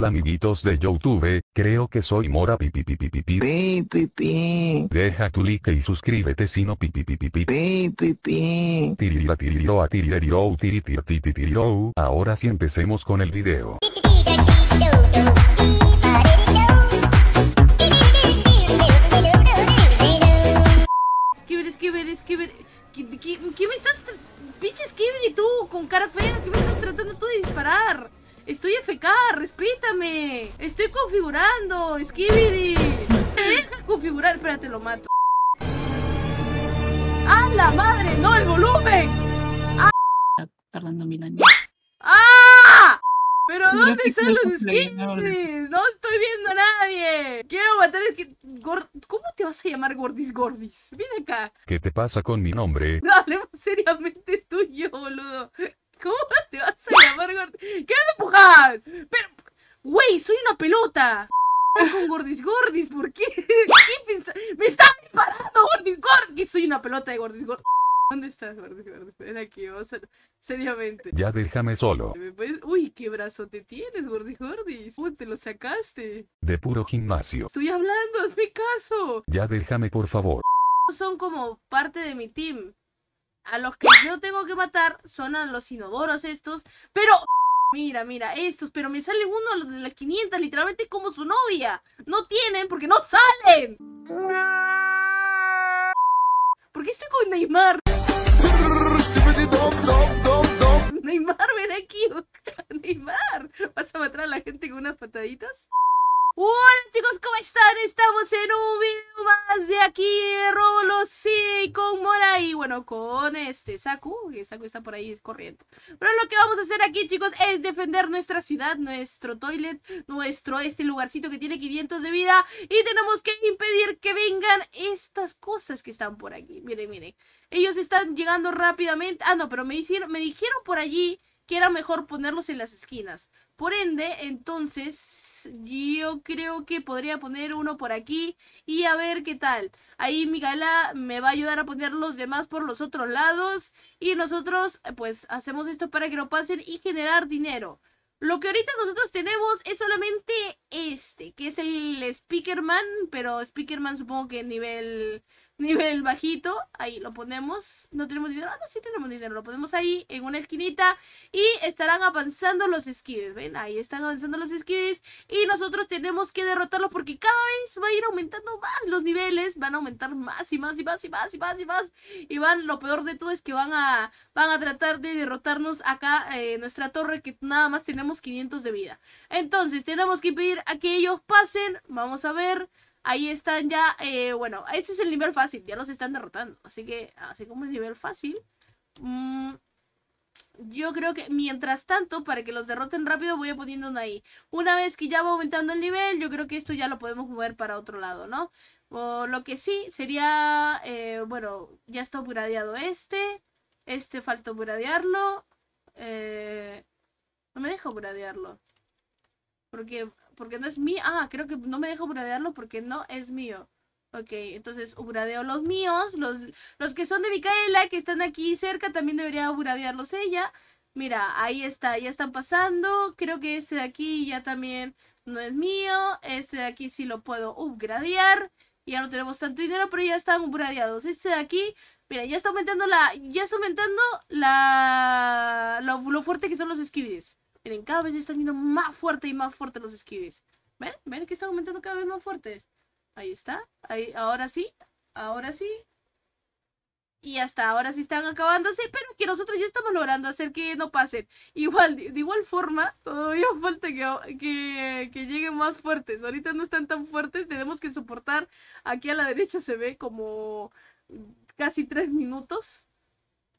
Hola amiguitos de Youtube, creo que soy Mora pipipipipipi. Pi, Deja tu like y suscríbete si no pipipipipi. Tiririra tiririro a tiririro Ahora sí empecemos con el video. ¿Qué me estás... Pinche Skibidi tú, con cara fea, ¿qué me estás tratando tú de disparar? Estoy FK, respítame. Estoy configurando, Skibidi. Me ¿Eh? deja configurar. Espérate, lo mato. ¡A la madre! ¡No, el volumen! ¡Ah! tardando mil años. ¡Ah! ¿Pero dónde están los skins? No estoy viendo a nadie. Quiero matar a que... ¿Cómo te vas a llamar Gordis Gordis? Ven acá. ¿Qué te pasa con mi nombre? No, hablemos seriamente tuyo, boludo. ¿Cómo te vas a llamar Gordi? ¿Qué vas a empujar? Pero, güey, soy una pelota. Con Gordis Gordis, ¿por qué? ¿Qué piensas? ¡Me están disparando, Gordis Gordis! Soy una pelota de Gordis Gordis. ¿Dónde estás, Gordis Gordis? Ven aquí, vamos a... Seriamente. Ya déjame solo. Uy, qué brazo te tienes, gordis Gordis. Uy, te lo sacaste. De puro gimnasio. Estoy hablando, es mi caso. Ya déjame, por favor. Son como parte de mi team a los que yo tengo que matar son a los inodoros estos, pero... Mira, mira, estos, pero me sale uno de las 500, literalmente como su novia. No tienen porque no salen. ¿Por qué estoy con Neymar? Neymar, ven aquí. Neymar, ¿vas a matar a la gente con unas pataditas? Hola chicos, ¿cómo están? Estamos en un video más de aquí, Rolos bueno, con este Saku, que Saku está por ahí corriendo. Pero lo que vamos a hacer aquí, chicos, es defender nuestra ciudad, nuestro toilet, nuestro este lugarcito que tiene 500 de vida. Y tenemos que impedir que vengan estas cosas que están por aquí. Miren, miren. Ellos están llegando rápidamente. Ah, no, pero me, hicieron, me dijeron por allí que era mejor ponerlos en las esquinas. Por ende, entonces, yo creo que podría poner uno por aquí y a ver qué tal. Ahí gala me va a ayudar a poner los demás por los otros lados y nosotros, pues, hacemos esto para que lo pasen y generar dinero. Lo que ahorita nosotros tenemos es solamente este, que es el Speakerman, pero Speakerman supongo que nivel nivel bajito, ahí lo ponemos. No tenemos dinero, ah, no, sí tenemos dinero, lo ponemos ahí en una esquinita y estarán avanzando los esquives ¿ven? Ahí están avanzando los esquives y nosotros tenemos que derrotarlos porque cada vez va a ir aumentando más los niveles, van a aumentar más y más y más y más y más y más y van, lo peor de todo es que van a, van a tratar de derrotarnos acá en nuestra torre que nada más tenemos 500 de vida. Entonces tenemos que impedir a que ellos pasen, vamos a ver... Ahí están ya, eh, bueno, este es el nivel fácil, ya los están derrotando. Así que, así como el nivel fácil, mm, yo creo que mientras tanto, para que los derroten rápido, voy a ahí. Una vez que ya va aumentando el nivel, yo creo que esto ya lo podemos mover para otro lado, ¿no? lo que sí sería, eh, bueno, ya está upgradeado este. Este falta upgradearlo. Eh, no me deja upgradearlo. Porque porque no es mío. Ah, creo que no me dejo buradearlo porque no es mío. Ok, entonces ubradeo los míos, los, los que son de Micaela, que están aquí cerca, también debería ubradearlos ella. Mira, ahí está, ya están pasando. Creo que este de aquí ya también no es mío. Este de aquí sí lo puedo upgradear. Ya no tenemos tanto dinero, pero ya están upgradeados. Este de aquí, mira, ya está aumentando la. Ya está aumentando la. Lo, fuerte que son los esquivides. Miren, cada vez están yendo más fuerte y más fuerte los esquives. ¿Ven? ¿Ven que están aumentando cada vez más fuertes? Ahí está. Ahí, ahora sí. Ahora sí. Y hasta ahora sí están acabándose, pero que nosotros ya estamos logrando hacer que no pasen. Igual, de, igual forma, todavía falta que, que, lleguen más fuertes. Ahorita no están tan fuertes, tenemos que soportar. Aquí a la derecha se ve como casi tres minutos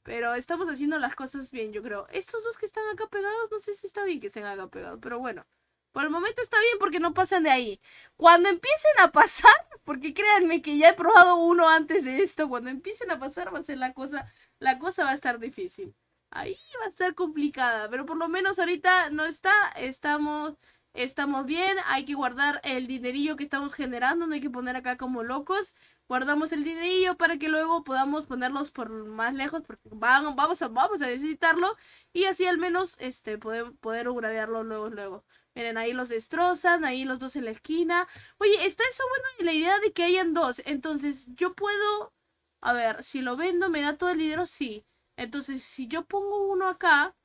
pero estamos haciendo las cosas bien, yo creo. Estos dos que están acá pegados, no sé si está bien que estén acá pegados, pero bueno. Por el momento está bien porque no pasan de ahí. Cuando empiecen a pasar, porque créanme que ya he probado uno antes de esto, cuando empiecen a pasar va a ser la cosa, la cosa va a estar difícil. Ahí va a estar complicada, pero por lo menos ahorita no está, estamos, estamos bien, hay que guardar el dinerillo que estamos generando, no hay que poner acá como locos. Guardamos el dinerillo para que luego podamos ponerlos por más lejos, porque vamos, a, vamos a necesitarlo. Y así al menos este, poder, poder upgradearlo luego, luego. Miren, ahí los destrozan, ahí los dos en la esquina. Oye, está eso bueno la idea de que hayan dos. Entonces, yo puedo... A ver, si lo vendo, ¿me da todo el dinero? Sí. Entonces, si yo pongo uno acá,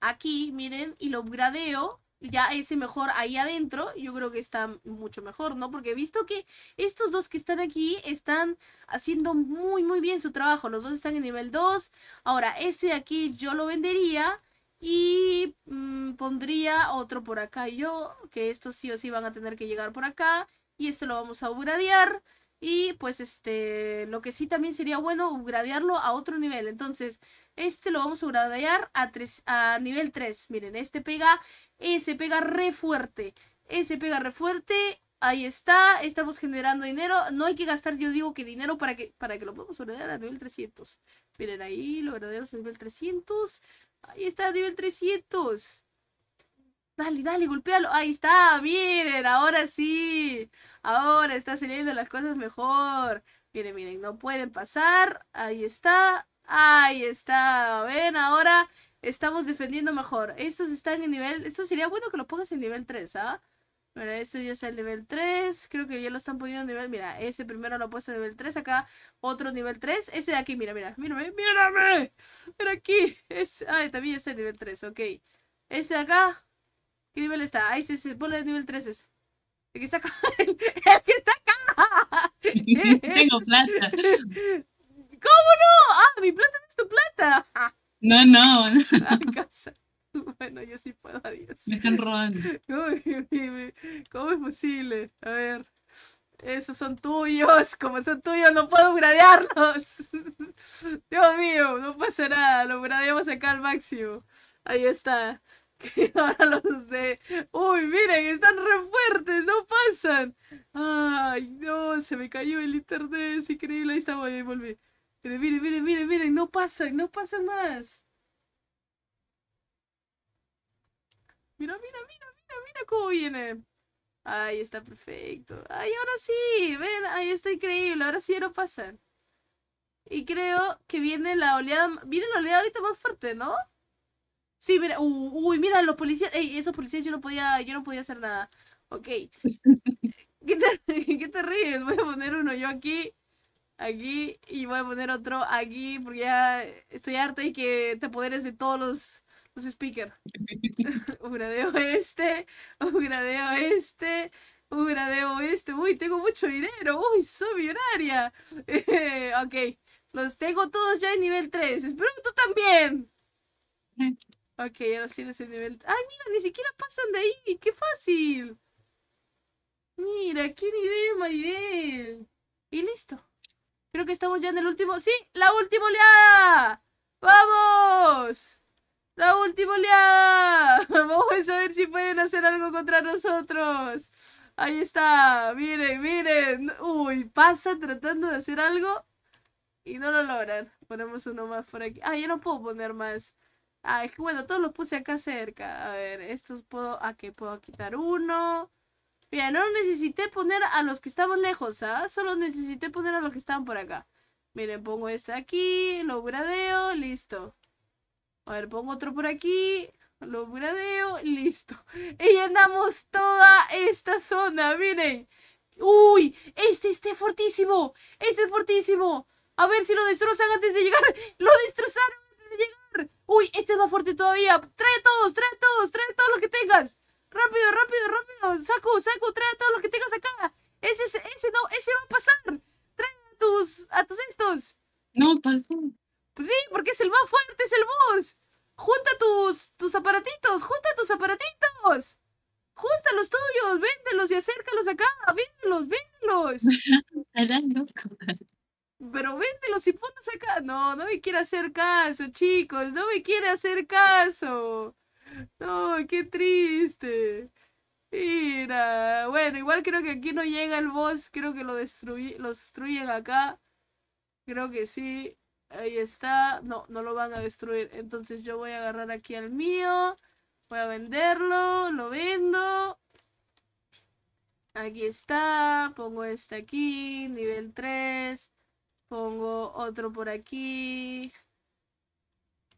aquí, miren, y lo gradeo ya ese mejor ahí adentro, yo creo que está mucho mejor, ¿no? Porque he visto que estos dos que están aquí están haciendo muy, muy bien su trabajo. Los dos están en nivel 2. Ahora, ese de aquí yo lo vendería y mm, pondría otro por acá yo, que estos sí o sí van a tener que llegar por acá. Y este lo vamos a upgradear. Y pues este, lo que sí también sería bueno, upgradearlo a otro nivel. Entonces, este lo vamos a upgradear a, a nivel 3. Miren, este pega ese pega re fuerte. Ese pega re fuerte. Ahí está. Estamos generando dinero. No hay que gastar, yo digo, que dinero para que, para que lo podamos ordenar a nivel 300. Miren ahí, lo verdaderos a nivel 300. Ahí está, a nivel 300. Dale, dale, golpealo. Ahí está, miren, ahora sí. Ahora está saliendo las cosas mejor. Miren, miren, no pueden pasar. Ahí está. Ahí está. Ven, ahora estamos defendiendo mejor. Estos están en nivel. Esto sería bueno que lo pongas en nivel 3, ¿ah? Mira, esto ya está en nivel 3. Creo que ya lo están poniendo en nivel. Mira, ese primero lo he puesto en nivel 3. Acá otro nivel 3. Ese de aquí, mira, mira. Mírame, mírame. Mira aquí. Ah, también está en nivel 3. Ok. Ese de acá. ¿Qué nivel está? Ahí se, pone el nivel 3 El que está acá. El que está acá. Tengo plata. ¿Cómo no? Ah, mi plata no es tu plata. No, no, no. Bueno, yo sí puedo, adiós. Me están robando. Uy, ¿Cómo es posible? A ver. Esos son tuyos, como son tuyos, no puedo gradearlos. Dios mío, no pasa nada, lo upgradeamos acá al máximo. Ahí está. ahora los de. Uy, miren, están re fuertes, no pasan. Ay, no, se me cayó el internet, es increíble. Ahí está, voy, ahí volví miren, miren, miren, miren, no pasan, no pasan más. Mira, mira, mira, mira, mira cómo viene. Ay, está perfecto. Ay, ahora sí, ven, ahí está increíble. Ahora sí ya no pasan. Y creo que viene la oleada, viene la oleada ahorita más fuerte, ¿no? Sí, mira, uy, mira, los policías, ey, esos policías yo no podía, yo no podía hacer nada. Ok. ¿Qué te, ¿Qué te ríes? Voy a poner uno yo aquí aquí y voy a poner otro aquí porque ya estoy harta y que te apoderes de todos los, los speakers. un gradeo este, un gradeo este, un gradeo este. Uy, tengo mucho dinero. Uy, soy millonaria. ok, los tengo todos ya en nivel 3. Espero que tú también. Ok, ya los tienes en nivel... ¡Ay, mira! Ni siquiera pasan de ahí. ¡Qué fácil! Mira, qué nivel, Maribel. Y listo. Creo que estamos ya en el último. ¡Sí! ¡La última oleada! ¡Vamos! ¡La última oleada! Vamos a ver si pueden hacer algo contra nosotros. Ahí está. Miren, miren. Uy, pasa tratando de hacer algo y no lo logran. Ponemos uno más por aquí. Ah, ya no puedo poner más. Ah, es que bueno, todos los puse acá cerca. A ver, estos puedo... ¿A qué puedo quitar uno? Mira, no necesité poner a los que estaban lejos, ¿ah? Solo necesité poner a los que estaban por acá. Miren, pongo este aquí, lo gradeo, listo. A ver, pongo otro por aquí, lo gradeo, listo. Y andamos toda esta zona, miren. ¡Uy! Este está fortísimo. Este es fortísimo. A ver si lo destrozan antes de llegar. ¡Lo destrozaron antes de llegar! ¡Uy! Este es más fuerte todavía. ¡Trae todos! ¡Trae todos! ¡Trae todos los que tengas! Rápido, rápido, rápido. Saku, Saku, trae a todos los que tengas acá. Ese, ese no, ese va a pasar. Trae a tus, a tus estos. No, pasó. Pues sí, porque es el más fuerte, es el boss. Junta tus, tus aparatitos, junta tus aparatitos. Junta los tuyos, véndelos y acércalos acá. Véndelos, véndelos. Pero véndelos y ponlos acá. No, no me quiere hacer caso, chicos. No me quiere hacer caso. No, qué triste. Mira, bueno, igual creo que aquí no llega el boss, creo que lo, lo destruyen acá. Creo que sí. Ahí está. No, no lo van a destruir. Entonces yo voy a agarrar aquí al mío. Voy a venderlo. Lo vendo. Aquí está. Pongo este aquí. Nivel 3. Pongo otro por aquí.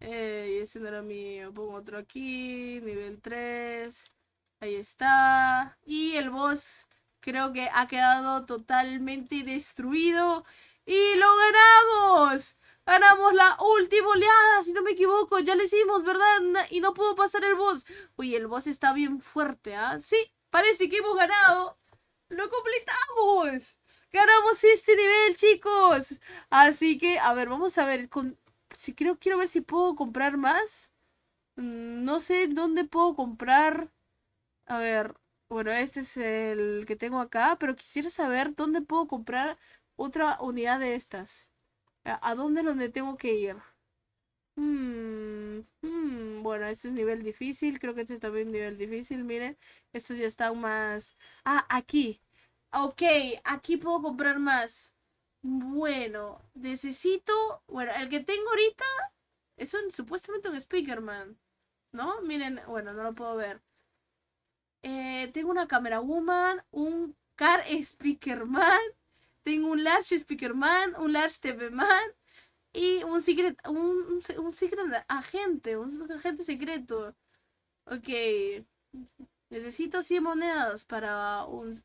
Eh, ese no era mío. Pongo otro aquí. Nivel 3. Ahí está. Y el boss creo que ha quedado totalmente destruido. Y lo ganamos. Ganamos la última oleada, si no me equivoco. Ya lo hicimos, ¿verdad? Y no pudo pasar el boss. Uy, el boss está bien fuerte, ¿ah? Sí, parece que hemos ganado. ¡Lo completamos! Ganamos este nivel, chicos. Así que, a ver, vamos a ver. Con, si creo, quiero ver si puedo comprar más. Mm, no sé dónde puedo comprar. A ver, bueno, este es el que tengo acá, pero quisiera saber dónde puedo comprar otra unidad de estas. ¿A, dónde es donde tengo que ir? Mm, mm, bueno, este es nivel difícil, creo que este es también nivel difícil, miren. Estos ya están más... Ah, aquí. Ok, aquí puedo comprar más. Bueno, necesito... Bueno, el que tengo ahorita es un, supuestamente un Speakerman. ¿No? Miren, bueno, no lo puedo ver. Eh, tengo una Camera Woman, un Car Speakerman, tengo un Large Speakerman, un Large TV Man y un Secret, un, un, un secret Agente, un agente secreto. Ok. Necesito 100 monedas para un...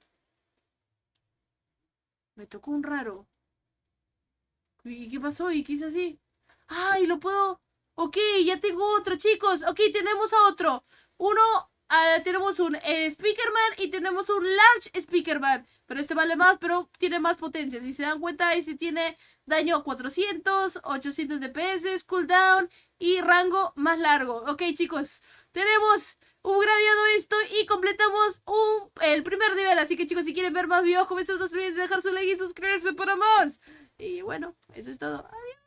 Me tocó un raro. ¿Y qué pasó? ¿Y qué es así? ¡Ay, ¡Ah, lo puedo! Ok, ya tengo otro, chicos. Ok, tenemos a otro. Uno, ah, tenemos un eh, Speakerman y tenemos un Large Speakerman. Pero este vale más, pero tiene más potencia. Si se dan cuenta, este tiene daño 400, 800 DPS, cooldown y rango más largo. Ok, chicos, tenemos un gradiado esto y completamos un, el primer nivel. Así que, chicos, si quieren ver más videos como estos, dejar su like y suscribirse para más. Y bueno, eso es todo. Adiós.